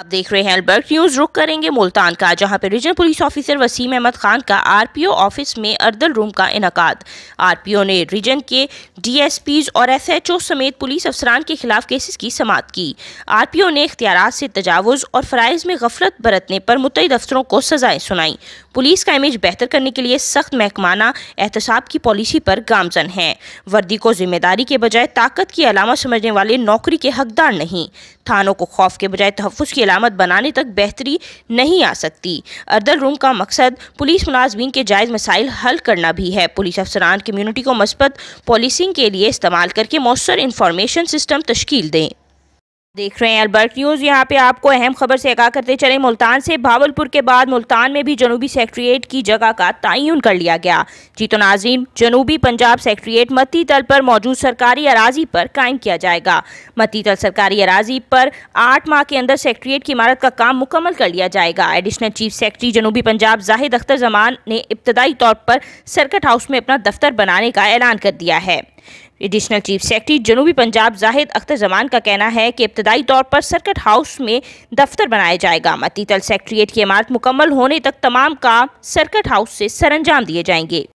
आप देख रहे हैं अलबर्ग न्यूज़ रुक करेंगे मुल्तान का जहां पर regional police officer Waseem Ahmed Khan का आरपीओ ऑफिस में अर्दल रूम का इनका आरपीओ ने रीजन के डीएसपीज और एसएचओ समेत पुलिस अफसरान के खिलाफ केसेस की समाप्त की आरपीओ ने इख्तियार से तजावज़ और फ़राइज़ में गफलत बरतने पर मुतद अफसरों को सजाएं सुनाई पुलिस का इमेज बेहतर करने के लिए सख्त महकमाना एहतसाब की पॉलिसी पर गामजन है वर्दी को जिम्मेदारी के बजाय ताकत की अलामत समझने वाले नौकरी के हकदार नहीं थानों को खौफ के बजाय तहफ़ की सलामत बनाने तक बेहतरी नहीं आ सकती अर्दल रूम का मकसद पुलिस मुलाजमीन के जायज़ मसाइल हल करना भी है पुलिस अफसरान कम्यूनिटी को मस्बत पॉलिसिंग के लिए इस्तेमाल करके मौसर इंफॉर्मेशन सिस्टम तश्कील दें देख रहे हैं अलबर्ट न्यूज़ यहाँ पे आपको अहम खबर से आगाह करते चले मुल्तान से भावलपुर के बाद मुल्तान में भी जनूबी सेक्रट्रिएट की जगह का तयन कर लिया गया जी तो जनूबी पंजाब सेक्रट्रिएट मती तल पर मौजूद सरकारी अराजी पर कायम किया जाएगा मती तल सरकारी अराजी पर आठ माह के अंदर सेक्रट्रिएट की इमारत का काम मुकम्मल कर लिया जाएगा एडिशनल चीफ सेक्रटरी जनूबी पंजाब जाहिद अख्तर जमान ने इब्तदाई तौर पर सर्कट हाउस में अपना दफ्तर बनाने का ऐलान कर दिया है एडिशनल चीफ सेक्रेटरी जनूबी पंजाब जाहिद अख्तर जमान का कहना है कि इब्तदाई तौर पर सर्किट हाउस में दफ्तर बनाया जाएगा मतीतल सेक्रेटरीट की इमारत मुकम्मल होने तक तमाम काम सर्किट हाउस से सरंजाम दिए जाएंगे